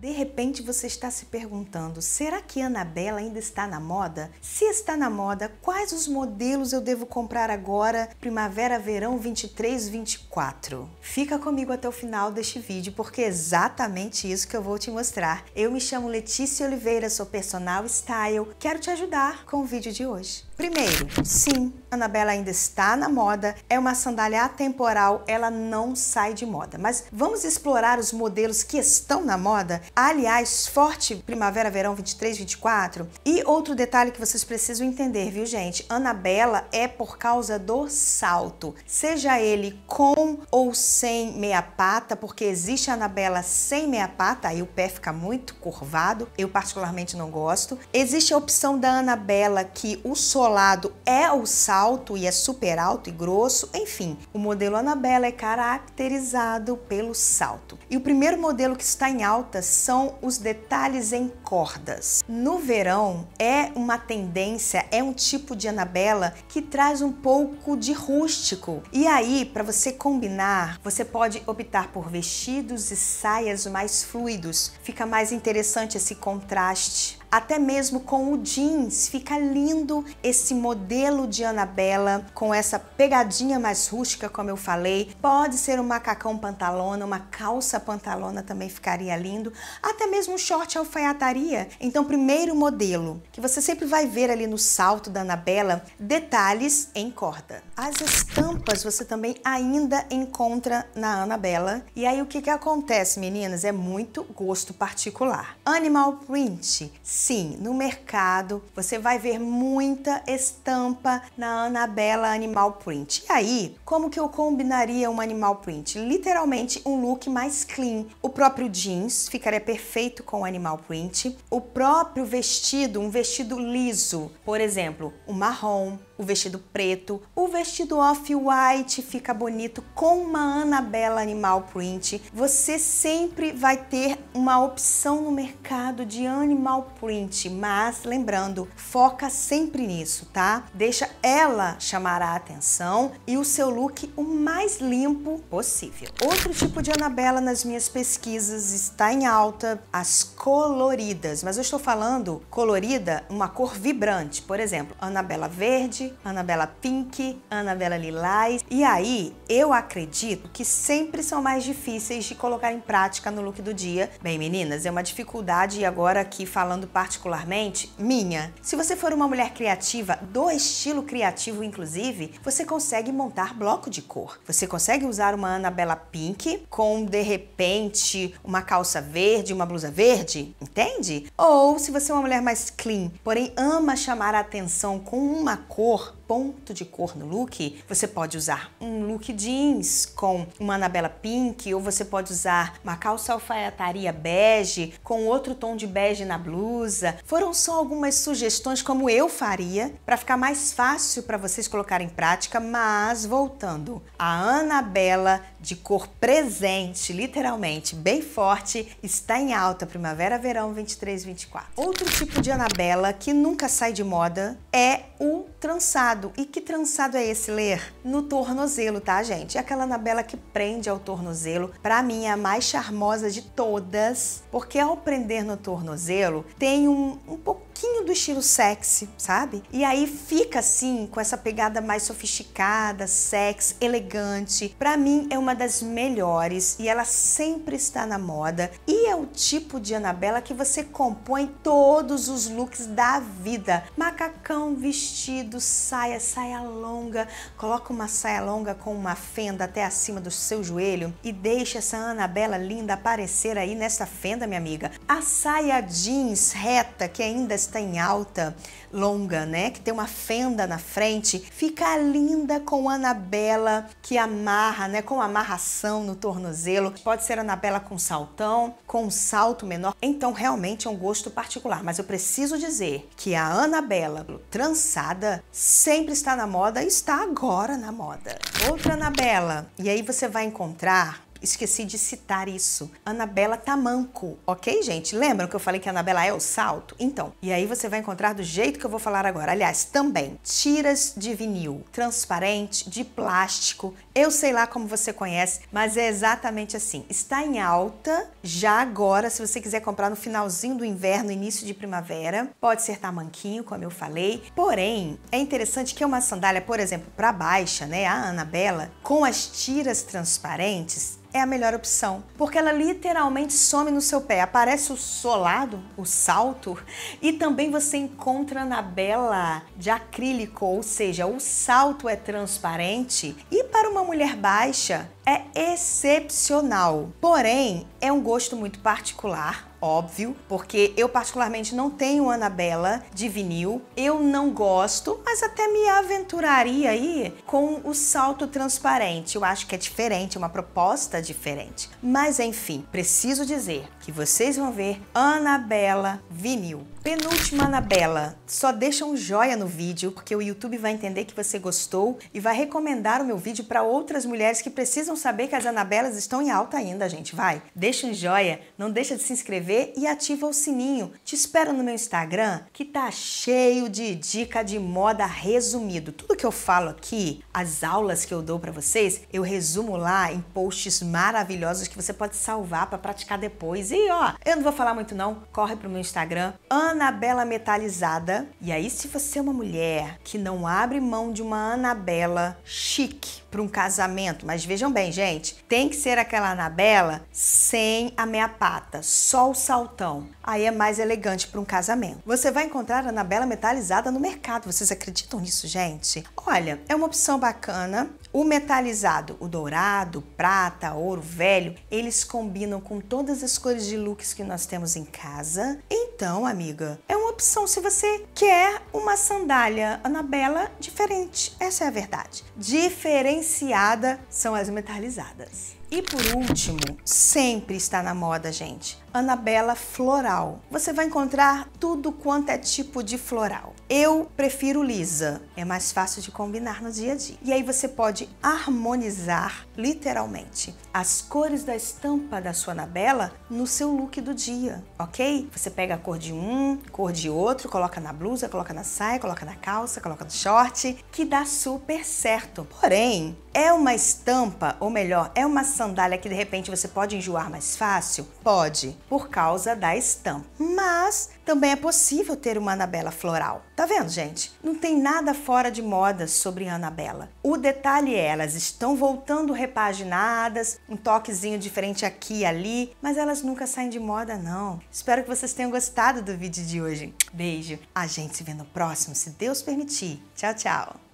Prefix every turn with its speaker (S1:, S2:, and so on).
S1: De repente você está se perguntando: será que Anabela ainda está na moda? Se está na moda, quais os modelos eu devo comprar agora, primavera, verão 23, 24? Fica comigo até o final deste vídeo, porque é exatamente isso que eu vou te mostrar. Eu me chamo Letícia Oliveira, sou personal style, quero te ajudar com o vídeo de hoje. Primeiro, sim, Anabela ainda está na moda, é uma sandália atemporal, ela não sai de moda. Mas vamos explorar os modelos que estão na moda? Aliás, forte primavera-verão 23, 24. E outro detalhe que vocês precisam entender, viu, gente? Anabela é por causa do salto. Seja ele com ou sem meia pata, porque existe a Anabela sem meia pata, aí o pé fica muito curvado, eu particularmente não gosto. Existe a opção da Anabela que o solar colado é o salto e é super alto e grosso, enfim. O modelo Anabela é caracterizado pelo salto. E o primeiro modelo que está em alta são os detalhes em cordas. No verão é uma tendência, é um tipo de Anabela que traz um pouco de rústico. E aí, para você combinar, você pode optar por vestidos e saias mais fluidos. Fica mais interessante esse contraste até mesmo com o jeans. Fica lindo esse modelo de Anabela com essa pegadinha mais rústica, como eu falei. Pode ser um macacão pantalona, uma calça pantalona também ficaria lindo. Até mesmo um short alfaiataria. Então, primeiro modelo, que você sempre vai ver ali no salto da Anabela, detalhes em corda. As estampas você também ainda encontra na Anabela. E aí o que, que acontece, meninas? É muito gosto particular. Animal print, Sim, no mercado você vai ver muita estampa na Anabela Animal Print. E aí, como que eu combinaria um animal print? Literalmente um look mais clean. O próprio jeans ficaria perfeito com o animal print. O próprio vestido, um vestido liso, por exemplo, o marrom, o vestido preto, o vestido off-white fica bonito com uma Anabela Animal Print. Você sempre vai ter uma opção no mercado de animal print, mas lembrando, foca sempre nisso, tá? Deixa ela chamar a atenção e o seu look o mais limpo possível. Outro tipo de Anabela nas minhas pesquisas está em alta, as coloridas, mas eu estou falando colorida, uma cor vibrante, por exemplo, Anabela verde, Anabela Pink, Anabela Lilás. E aí, eu acredito que sempre são mais difíceis de colocar em prática no look do dia. Bem, meninas, é uma dificuldade e agora aqui falando particularmente minha. Se você for uma mulher criativa, do estilo criativo inclusive, você consegue montar bloco de cor. Você consegue usar uma Anabela Pink com de repente uma calça verde, uma blusa verde, entende? Ou se você é uma mulher mais clean, porém ama chamar a atenção com uma cor pour ponto de cor no look, você pode usar um look jeans com uma anabela pink, ou você pode usar uma calça alfaiataria bege com outro tom de bege na blusa. Foram só algumas sugestões como eu faria para ficar mais fácil para vocês colocarem em prática, mas voltando, a anabela de cor presente, literalmente bem forte, está em alta primavera-verão 23-24. Outro tipo de anabela que nunca sai de moda é o trançado trançado. E que trançado é esse, Ler? No tornozelo, tá, gente? É aquela anabela que prende ao tornozelo. Pra mim, é a mais charmosa de todas, porque ao prender no tornozelo, tem um, um pouco pouquinho do estilo sexy, sabe? E aí fica assim com essa pegada mais sofisticada, sexy, elegante. Para mim é uma das melhores e ela sempre está na moda e é o tipo de Anabela que você compõe todos os looks da vida. Macacão, vestido, saia, saia longa, coloca uma saia longa com uma fenda até acima do seu joelho e deixa essa Anabela linda aparecer aí nessa fenda, minha amiga. A saia jeans reta que ainda está está em alta, longa, né? Que tem uma fenda na frente, fica linda com Anabela que amarra, né? Com amarração no tornozelo. Pode ser Anabela com saltão, com um salto menor. Então, realmente é um gosto particular. Mas eu preciso dizer que a Anabela trançada sempre está na moda e está agora na moda. Outra Anabela. E aí você vai encontrar esqueci de citar isso. Anabela Tamanco, ok, gente? Lembram que eu falei que a Anabela é o salto? Então, e aí você vai encontrar do jeito que eu vou falar agora. Aliás, também tiras de vinil, transparente, de plástico. Eu sei lá como você conhece, mas é exatamente assim. Está em alta já agora, se você quiser comprar no finalzinho do inverno, início de primavera. Pode ser tamanquinho, como eu falei. Porém, é interessante que é uma sandália, por exemplo, para baixa, né, a Anabela, com as tiras transparentes, é a melhor opção, porque ela literalmente some no seu pé. Aparece o solado, o salto, e também você encontra na bela de acrílico, ou seja, o salto é transparente. E para uma mulher baixa, é excepcional. Porém, é um gosto muito particular, óbvio, porque eu particularmente não tenho Anabela de vinil, eu não gosto, mas até me aventuraria aí com o salto transparente. Eu acho que é diferente, é uma proposta diferente. Mas enfim, preciso dizer que vocês vão ver Anabela vinil. Penúltima Anabela, só deixa um joia no vídeo porque o YouTube vai entender que você gostou e vai recomendar o meu vídeo para outras mulheres que precisam saber que as Anabelas estão em alta ainda, gente. Vai, deixa um joia, não deixa de se inscrever e ativa o sininho. Te espero no meu Instagram que tá cheio de dica de moda resumido. Tudo que eu falo aqui, as aulas que eu dou para vocês, eu resumo lá em posts maravilhosos que você pode salvar para praticar depois. E ó, eu não vou falar muito não, corre pro meu Instagram. Anabela metalizada. E aí, se você é uma mulher que não abre mão de uma Anabela chique, para um casamento, mas vejam bem, gente, tem que ser aquela Anabela sem a meia pata, só o saltão. Aí é mais elegante para um casamento. Você vai encontrar a Anabela metalizada no mercado. Vocês acreditam nisso, gente? Olha, é uma opção bacana. O metalizado, o dourado, prata, ouro velho, eles combinam com todas as cores de looks que nós temos em casa. Então, amiga, é opção se você quer uma sandália Anabela diferente. Essa é a verdade. Diferenciada são as metalizadas. E por último, sempre está na moda, gente, Anabela Floral. Você vai encontrar tudo quanto é tipo de floral. Eu prefiro lisa, é mais fácil de combinar no dia a dia. E aí você pode harmonizar, literalmente, as cores da estampa da sua Anabela no seu look do dia, ok? Você pega a cor de um, cor de outro, coloca na blusa, coloca na saia, coloca na calça, coloca no short, que dá super certo. Porém, é uma estampa, ou melhor, é uma sandália que de repente você pode enjoar mais fácil? Pode por causa da estampa. Mas também é possível ter uma Anabela floral. Tá vendo, gente? Não tem nada fora de moda sobre Anabela. O detalhe é, elas estão voltando repaginadas, um toquezinho diferente aqui e ali, mas elas nunca saem de moda, não. Espero que vocês tenham gostado do vídeo de hoje. Beijo. A gente se vê no próximo, se Deus permitir. Tchau, tchau.